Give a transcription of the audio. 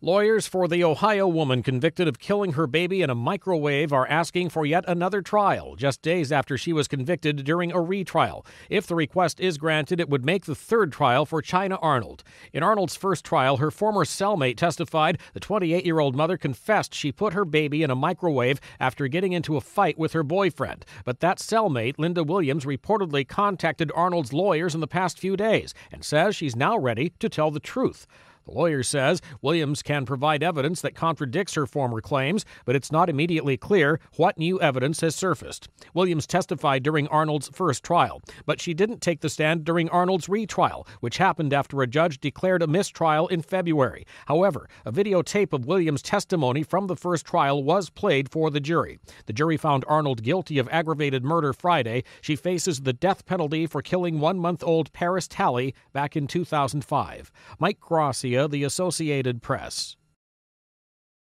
Lawyers for the Ohio woman convicted of killing her baby in a microwave are asking for yet another trial, just days after she was convicted during a retrial. If the request is granted, it would make the third trial for China Arnold. In Arnold's first trial, her former cellmate testified the 28 year old mother confessed she put her baby in a microwave after getting into a fight with her boyfriend. But that cellmate, Linda Williams, reportedly contacted Arnold's lawyers in the past few days and says she's now ready to tell the truth. The lawyer says Williams can provide evidence that contradicts her former claims, but it's not immediately clear what new evidence has surfaced. Williams testified during Arnold's first trial, but she didn't take the stand during Arnold's retrial, which happened after a judge declared a mistrial in February. However, a videotape of Williams' testimony from the first trial was played for the jury. The jury found Arnold guilty of aggravated murder Friday. She faces the death penalty for killing one month old Paris Talley back in 2005. Mike Grossi the Associated Press.